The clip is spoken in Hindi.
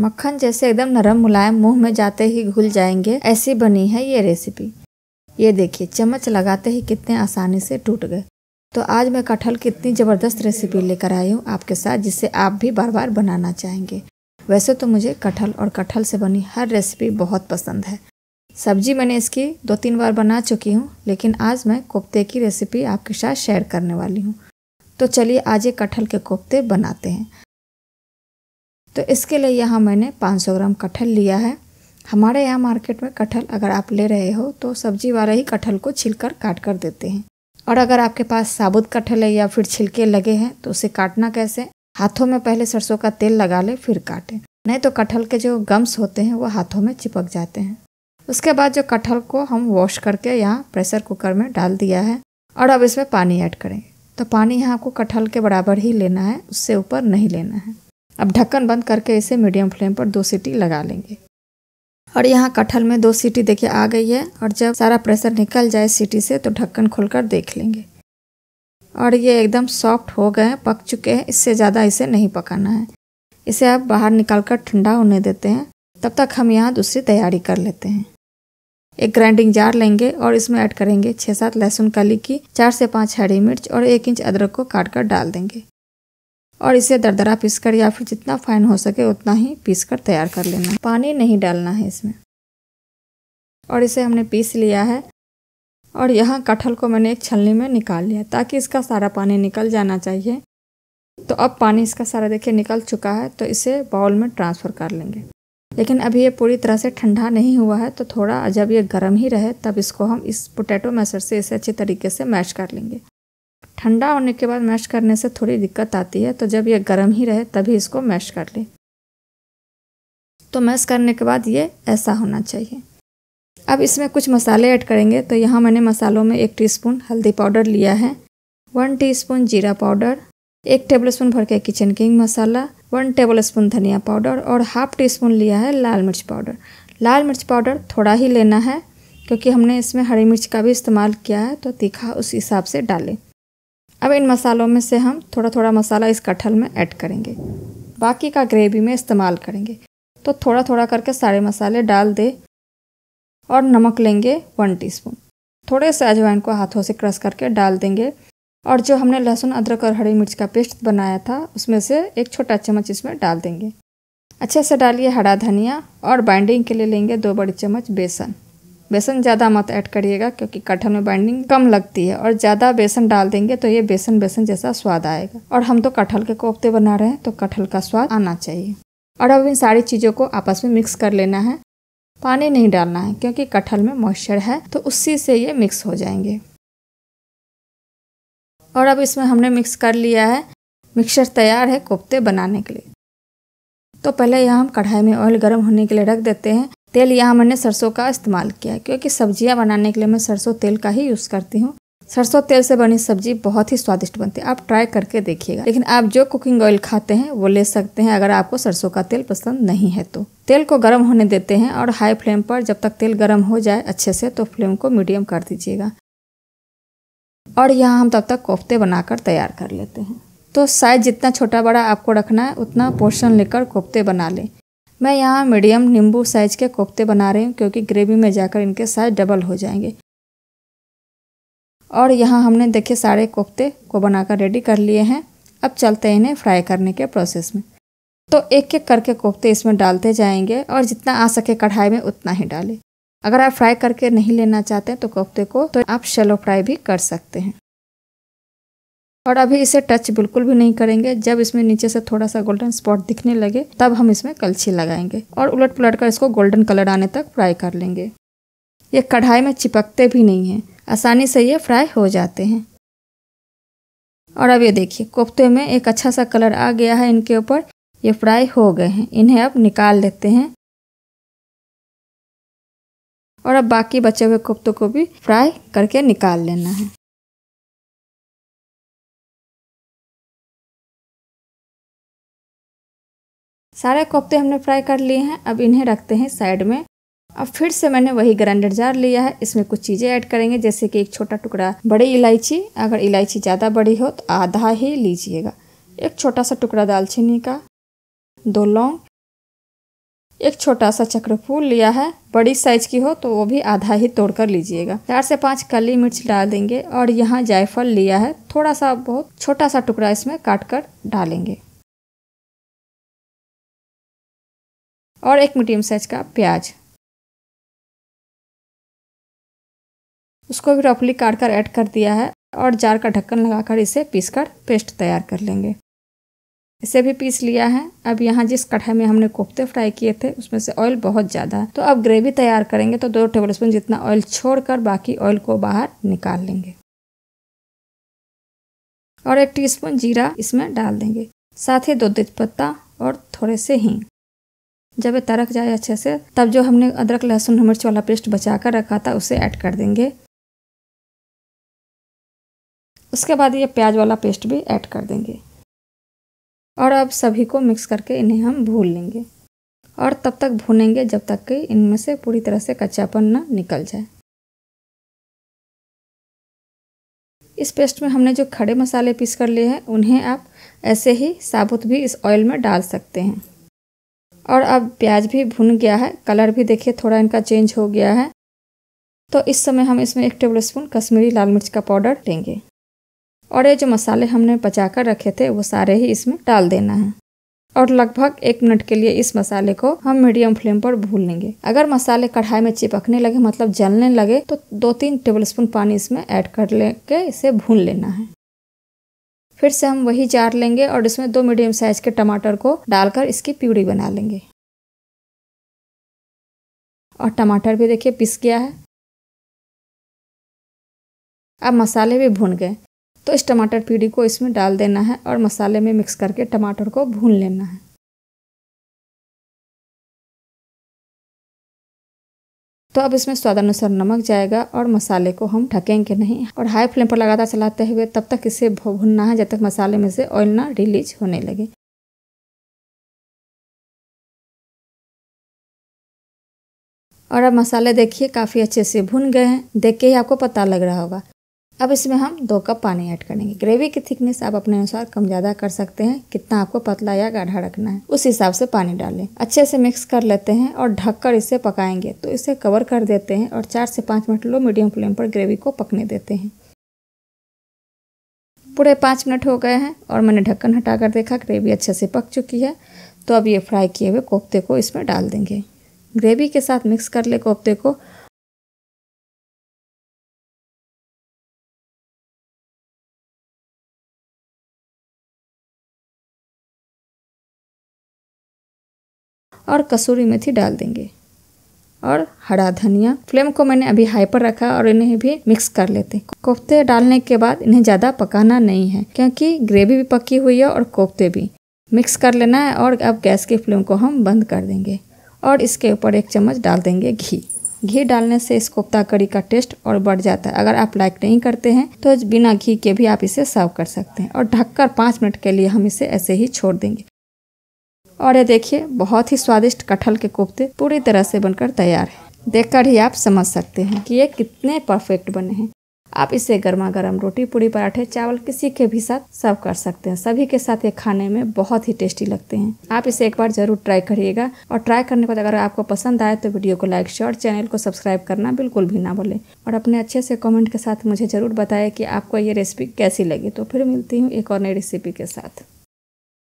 मक्खन जैसे एकदम नरम मुलायम मुंह में जाते ही घुल जाएंगे ऐसी बनी है ये रेसिपी ये देखिए चम्मच लगाते ही कितने आसानी से टूट गए तो आज मैं कटहल की इतनी ज़बरदस्त रेसिपी लेकर आई हूँ आपके साथ जिसे आप भी बार बार बनाना चाहेंगे वैसे तो मुझे कटहल और कटहल से बनी हर रेसिपी बहुत पसंद है सब्जी मैंने इसकी दो तीन बार बना चुकी हूँ लेकिन आज मैं कोफ्ते की रेसिपी आपके साथ शेयर करने वाली हूँ तो चलिए आज ये कटहल के कोफ्ते बनाते हैं तो इसके लिए यहाँ मैंने 500 ग्राम कटहल लिया है हमारे यहाँ मार्केट में कटहल अगर आप ले रहे हो तो सब्जी वाले ही कटहल को छिलकर काट कर देते हैं और अगर आपके पास साबुत कटहल है या फिर छिलके लगे हैं तो उसे काटना कैसे हाथों में पहले सरसों का तेल लगा ले फिर काटें नहीं तो कटहल के जो गम्स होते हैं वो हाथों में चिपक जाते हैं उसके बाद जो कटहल को हम वॉश करके यहाँ प्रेशर कुकर में डाल दिया है और अब इसमें पानी ऐड करेंगे तो पानी यहाँ आपको कटहल के बराबर ही लेना है उससे ऊपर नहीं लेना है अब ढक्कन बंद करके इसे मीडियम फ्लेम पर दो सीटी लगा लेंगे और यहाँ कटहल में दो सीटी देखिए आ गई है और जब सारा प्रेशर निकल जाए सीटी से तो ढक्कन खोलकर देख लेंगे और ये एकदम सॉफ्ट हो गए हैं पक चुके हैं इससे ज़्यादा इसे नहीं पकाना है इसे आप बाहर निकाल कर ठंडा होने देते हैं तब तक हम यहाँ दूसरी तैयारी कर लेते हैं एक ग्राइंडिंग जार लेंगे और इसमें ऐड करेंगे छः सात लहसुन कली की चार से पाँच हरी मिर्च और एक इंच अदरक को काट कर डाल देंगे और इसे दरदरा पीस कर या फिर जितना फाइन हो सके उतना ही पीस कर तैयार कर लेना है पानी नहीं डालना है इसमें और इसे हमने पीस लिया है और यहाँ कटहल को मैंने एक छलनी में निकाल लिया ताकि इसका सारा पानी निकल जाना चाहिए तो अब पानी इसका सारा देखिए निकल चुका है तो इसे बाउल में ट्रांसफ़र कर लेंगे लेकिन अभी ये पूरी तरह से ठंडा नहीं हुआ है तो थोड़ा जब ये गर्म ही रहे तब इसको हम इस पोटैटो मैशर से इसे अच्छे तरीके से मैश कर लेंगे ठंडा होने के बाद मैश करने से थोड़ी दिक्कत आती है तो जब ये गर्म ही रहे तभी इसको मैश कर लें तो मैश करने के बाद ये ऐसा होना चाहिए अब इसमें कुछ मसाले ऐड करेंगे तो यहाँ मैंने मसालों में एक टीस्पून हल्दी पाउडर लिया है वन टीस्पून जीरा पाउडर एक टेबलस्पून भर के किचन किंग मसाला वन टेबलस्पून धनिया पाउडर और हाफ टी स्पून लिया है लाल मिर्च पाउडर लाल मिर्च पाउडर थोड़ा ही लेना है क्योंकि हमने इसमें हरी मिर्च का भी इस्तेमाल किया है तो तीखा उस हिसाब से डालें अब इन मसालों में से हम थोड़ा थोड़ा मसाला इस कटहल में ऐड करेंगे बाकी का ग्रेवी में इस्तेमाल करेंगे तो थोड़ा थोड़ा करके सारे मसाले डाल दे और नमक लेंगे वन टीस्पून थोड़े से अजवाइन को हाथों से क्रश करके डाल देंगे और जो हमने लहसुन अदरक और हरी मिर्च का पेस्ट बनाया था उसमें से एक छोटा चम्मच इसमें डाल देंगे अच्छे से डालिए हरा धनिया और बाइंडिंग के लिए लेंगे दो बड़ी चम्मच बेसन बेसन ज़्यादा मत ऐड करिएगा क्योंकि कटहल में बाइंडिंग कम लगती है और ज़्यादा बेसन डाल देंगे तो ये बेसन बेसन जैसा स्वाद आएगा और हम तो कटहल के कोफ्ते बना रहे हैं तो कटहल का स्वाद आना चाहिए और अब इन सारी चीज़ों को आपस में मिक्स कर लेना है पानी नहीं डालना है क्योंकि कटहल में मॉइस्चर है तो उसी से ये मिक्स हो जाएंगे और अब इसमें हमने मिक्स कर लिया है मिक्सचर तैयार है कोफ्ते बनाने के लिए तो पहले यहाँ हम कढ़ाई में ऑयल गर्म होने के लिए रख देते हैं तेल यहाँ मैंने सरसों का इस्तेमाल किया है क्योंकि सब्जियाँ बनाने के लिए मैं सरसों तेल का ही यूज़ करती हूँ सरसों तेल से बनी सब्जी बहुत ही स्वादिष्ट बनती है आप ट्राई करके देखिएगा लेकिन आप जो कुकिंग ऑयल खाते हैं वो ले सकते हैं अगर आपको सरसों का तेल पसंद नहीं है तो तेल को गर्म होने देते हैं और हाई फ्लेम पर जब तक तेल गर्म हो जाए अच्छे से तो फ्लेम को मीडियम कर दीजिएगा और यहाँ हम तब तक कोफ्ते बनाकर तैयार कर लेते हैं तो साइज जितना छोटा बड़ा आपको रखना है उतना पोर्शन लेकर कोफ्ते बना लें मैं यहाँ मीडियम नींबू साइज के कोफ्ते बना रही हूँ क्योंकि ग्रेवी में जाकर इनके साइज डबल हो जाएंगे और यहाँ हमने देखिए सारे कोफ्ते को बनाकर रेडी कर लिए हैं अब चलते हैं इन्हें फ्राई करने के प्रोसेस में तो एक एक करके कोफ्ते इसमें डालते जाएंगे और जितना आ सके कढ़ाई में उतना ही डालें अगर आप फ्राई करके नहीं लेना चाहते तो कोफ्ते को तो आप शेलो फ्राई भी कर सकते हैं और अभी इसे टच बिल्कुल भी नहीं करेंगे जब इसमें नीचे से थोड़ा सा गोल्डन स्पॉट दिखने लगे तब हम इसमें कलछी लगाएंगे और उलट पुलट कर इसको गोल्डन कलर आने तक फ्राई कर लेंगे ये कढ़ाई में चिपकते भी नहीं हैं आसानी से ये फ्राई हो जाते हैं और अब ये देखिए कोफ्ते में एक अच्छा सा कलर आ गया है इनके ऊपर ये फ्राई हो गए हैं इन्हें अब निकाल लेते हैं और अब बाकी बचे हुए कोफ्तों को भी फ्राई करके निकाल लेना है सारे कोफ्ते हमने फ्राई कर लिए हैं अब इन्हें रखते हैं साइड में अब फिर से मैंने वही ग्राइंडर जार लिया है इसमें कुछ चीज़ें ऐड करेंगे जैसे कि एक छोटा टुकड़ा बड़ी इलायची अगर इलायची ज़्यादा बड़ी हो तो आधा ही लीजिएगा एक छोटा सा टुकड़ा दालचीनी का दो लौंग एक छोटा सा चक्रफूल लिया है बड़ी साइज की हो तो वो भी आधा ही तोड़ कर लीजिएगा चार से पाँच काली मिर्च डाल देंगे और यहाँ जायफल लिया है थोड़ा सा बहुत छोटा सा टुकड़ा इसमें काट कर डालेंगे और एक मीडियम साइज का प्याज उसको भी रफली काट कर ऐड कर दिया है और जार का ढक्कन लगाकर इसे पीस कर पेस्ट तैयार कर लेंगे इसे भी पीस लिया है अब यहाँ जिस कढ़ाई में हमने कोफ्ते फ्राई किए थे उसमें से ऑयल बहुत ज़्यादा है तो अब ग्रेवी तैयार करेंगे तो दो टेबल स्पून जितना ऑयल छोड़कर बाकी ऑयल को बाहर निकाल लेंगे और एक टीस्पून जीरा इसमें डाल देंगे साथ ही दो पत्ता और थोड़े से हींग जब ये तरक जाए अच्छे से तब जो हमने अदरक लहसुन मिर्च वाला पेस्ट बचा कर रखा था उसे ऐड कर देंगे उसके बाद ये प्याज वाला पेस्ट भी ऐड कर देंगे और अब सभी को मिक्स करके इन्हें हम भून लेंगे और तब तक भूनेंगे जब तक कि इनमें से पूरी तरह से कच्चापन ना निकल जाए इस पेस्ट में हमने जो खड़े मसाले पीस कर लिए हैं उन्हें आप ऐसे ही साबुत भी इस ऑयल में डाल सकते हैं और अब प्याज भी भुन गया है कलर भी देखिए थोड़ा इनका चेंज हो गया है तो इस समय हम इसमें एक टेबल स्पून कश्मीरी लाल मिर्च का पाउडर देंगे और ये जो मसाले हमने बचा कर रखे थे वो सारे ही इसमें डाल देना है और लगभग एक मिनट के लिए इस मसाले को हम मीडियम फ्लेम पर भून लेंगे अगर मसाले कढ़ाई में चिपकने लगे मतलब जलने लगे तो दो तीन टेबल स्पून पानी इसमें ऐड कर लेके इसे भून लेना है फिर से हम वही जार लेंगे और इसमें दो मीडियम साइज के टमाटर को डालकर इसकी प्यूरी बना लेंगे और टमाटर भी देखिए पिस गया है अब मसाले भी भून गए तो इस टमाटर प्यूरी को इसमें डाल देना है और मसाले में मिक्स करके टमाटर को भून लेना है तो अब इसमें स्वादानुसार नमक जाएगा और मसाले को हम ढकेंगे नहीं और हाई फ्लेम पर लगातार चलाते हुए तब तक इसे भुनना है जब तक मसाले में से ऑयल ना रिलीज होने लगे और अब मसाले देखिए काफ़ी अच्छे से भुन गए हैं देख के ही आपको पता लग रहा होगा अब इसमें हम दो कप पानी ऐड करेंगे ग्रेवी की थिकनेस आप अपने अनुसार कम ज़्यादा कर सकते हैं कितना आपको पतला या गाढ़ा रखना है उस हिसाब से पानी डालें अच्छे से मिक्स कर लेते हैं और ढककर इसे पकाएंगे तो इसे कवर कर देते हैं और चार से पाँच मिनट लो मीडियम फ्लेम पर ग्रेवी को पकने देते हैं पूरे पाँच मिनट हो गए हैं और मैंने ढक्कन हटाकर देखा ग्रेवी अच्छे से पक चुकी है तो अब ये फ्राई किए हुए कोफ्ते को इसमें डाल देंगे ग्रेवी के साथ मिक्स कर ले कोफ्ते को और कसूरी मेथी डाल देंगे और हरा धनिया फ्लेम को मैंने अभी हाई पर रखा और इन्हें भी मिक्स कर लेते हैं कोफ्ते डालने के बाद इन्हें ज़्यादा पकाना नहीं है क्योंकि ग्रेवी भी पकी हुई है और कोफ्ते भी मिक्स कर लेना है और अब गैस की फ्लेम को हम बंद कर देंगे और इसके ऊपर एक चम्मच डाल देंगे घी घी डालने से इस कोफ्ता करी का टेस्ट और बढ़ जाता है अगर आप लाइक नहीं करते हैं तो बिना घी के भी आप इसे सर्व कर सकते हैं और ढककर पाँच मिनट के लिए हम इसे ऐसे ही छोड़ देंगे और ये देखिए बहुत ही स्वादिष्ट कटहल के कोफ्ते पूरी तरह से बनकर तैयार है देखकर ही आप समझ सकते हैं कि ये कितने परफेक्ट बने हैं आप इसे गर्मा गर्म रोटी पूरी पराठे चावल किसी के भी साथ सर्व कर सकते हैं सभी के साथ ये खाने में बहुत ही टेस्टी लगते हैं आप इसे एक बार जरूर ट्राई करिएगा और ट्राई करने के बाद अगर आपको पसंद आए तो वीडियो को लाइक शेयर और चैनल को सब्सक्राइब करना बिल्कुल भी ना भूलें और अपने अच्छे से कॉमेंट के साथ मुझे ज़रूर बताए कि आपको ये रेसिपी कैसी लगी तो फिर मिलती हूँ एक और नई रेसिपी के साथ